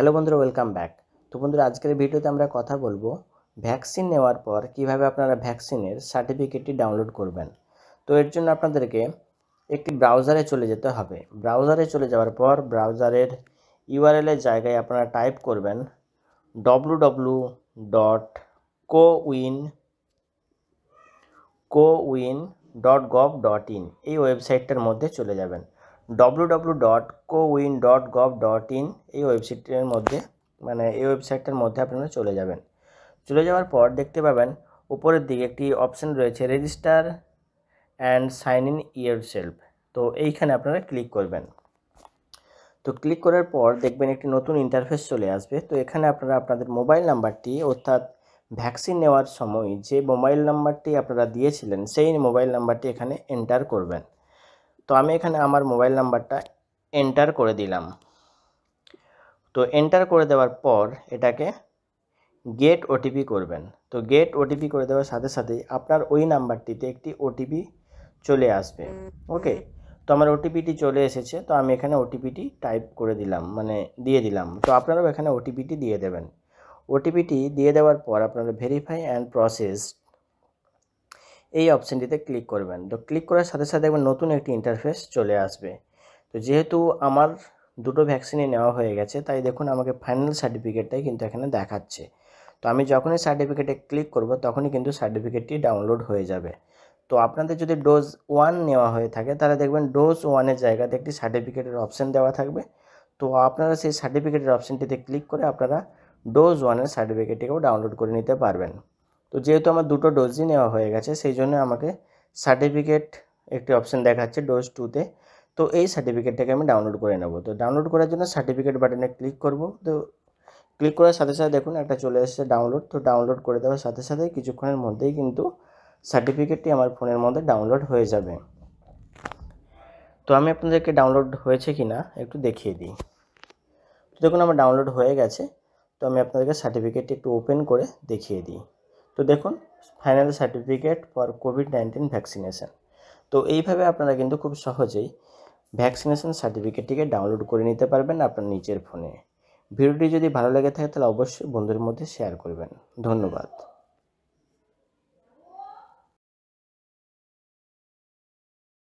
hello বন্ধুরা welcome back তো বন্ধুরা আজকের ভিডিওতে আমরা কথা বলবো ভ্যাকসিন নেওয়ার পর কিভাবে আপনারা ভ্যাকসিনের সার্টিফিকেটটি ডাউনলোড করবেন তো এর জন্য আপনাদেরকে একটি ব্রাউজারে চলে যেতে হবে ব্রাউজারে চলে যাওয়ার পর ব্রাউজারের ইউআরএলের জায়গায় আপনারা টাইপ করবেন W W dot CoWIN CoWIN dot gov dot in এই ওয়েবসাইটটার মধ্যে চলে যাবেন W dot dot gov dot in এই ওয়েবসাইটের মধ্যে মানে এই ওয়েবসাইটটার মধ্যে আপনারা চলে যাবেন চলে যাওয়ার পর দেখতে পাবেন উপরের দিকে একটি অপশান রয়েছে register and sign in yourself তো এইখানে আপনারা ক্লিক করবেন তো ক্লিক করার পর দেখবেন একটি নতুন ইন্টারফেস চলে আসবে তো এখানে আপনারা আপনাদের মোবাইল নাম্বারটি অর্থাৎ ভ্যাকসিন নেওয়ার সময় যে মোবাইল নাম্বারটি আপনারা দিয়েছিলেন সেই মোবাইল নাম্বারটি এখানে এন্টার করবেন তো আমি এখানে আমার মোবাইল নাম্বারটা এন্টার করে দিলাম তো এন্টার করে দেওয়ার পর এটাকে গেট ওটিপি করবেন তো গেট ওটিপি করে দেওয়ার সাথে সাথেই আপনার ওই নাম্বারটিতে একটি ওটিপি চলে আসবে ওকে তো আমার ওটিপিটি চলে এসেছে তো আমি এখানে ওটিপিটি টাইপ করে দিলাম মানে দিয়ে দিলাম তো আপনারাও এখানে ওটিপিটি দিয়ে দেবেন ওটিপিটি দিয়ে দেওয়ার পর আপনারা ভেরিফাই অ্যান্ড প্রসেস এই অপশানটিতে ক্লিক করবেন তো ক্লিক করার সাথে সাথে একবার নতুন একটি ইন্টারফেস চলে আসবে তো যেহেতু আমার দুটো ভ্যাকসিনই নেওয়া হয়ে গেছে তাই দেখুন আমাকে ফাইনাল সার্টিফিকেটটাই কিন্তু এখানে দেখাচ্ছে তো আমি যখনই সার্টিফিকেটে ক্লিক করব তখনই কিন্তু সার্টিফিকেটটি ডাউনলোড হয়ে যাবে তো আপনাদের যদি ডোজ ওয়ান নেওয়া হয়ে থাকে তাহলে দেখবেন ডোজ ওয়ানের জায়গাতে একটি সার্টিফিকেটের অপশান দেওয়া থাকবে তো আপনারা সেই সার্টিফিকেটের অপশানটিতে ক্লিক করে আপনারা ডোজ ওয়ানের সার্টিফিকেটটিকেও ডাউনলোড করে নিতে পারবেন তো যেহেতু আমার দুটো ডোজই নেওয়া হয়ে গেছে সেই জন্য আমাকে সার্টিফিকেট একটি অপশান দেখাচ্ছে ডোজ টুতে তো এই সার্টিফিকেটটাকে আমি ডাউনলোড করে নেব তো ডাউনলোড করার জন্য সার্টিফিকেট বাটনে ক্লিক করব তো ক্লিক করার সাথে সাথে দেখুন একটা চলে এসেছে ডাউনলোড তো ডাউনলোড করে দেওয়ার সাথে সাথে কিছুক্ষণের মধ্যেই কিন্তু সার্টিফিকেটটি আমার ফোনের মধ্যে ডাউনলোড হয়ে যাবে তো আমি আপনাদেরকে ডাউনলোড হয়েছে কি না একটু দেখিয়ে দিই তো দেখুন আমার ডাউনলোড হয়ে গেছে তো আমি আপনাদেরকে সার্টিফিকেটটি একটু ওপেন করে দেখিয়ে দিই তো দেখুন final certificate for Covid nineteen vaccination তো এইভাবে আপনারা কিন্তু খুব সহজেই ভ্যাকসিনেশন সার্টিফিকেটটিকে ডাউনলোড করে নিতে পারবেন আপনার নিজের ফোনে ভিডিওটি যদি ভালো লেগে থাকে তাহলে অবশ্যই বন্ধুর মধ্যে শেয়ার করবেন ধন্যবাদ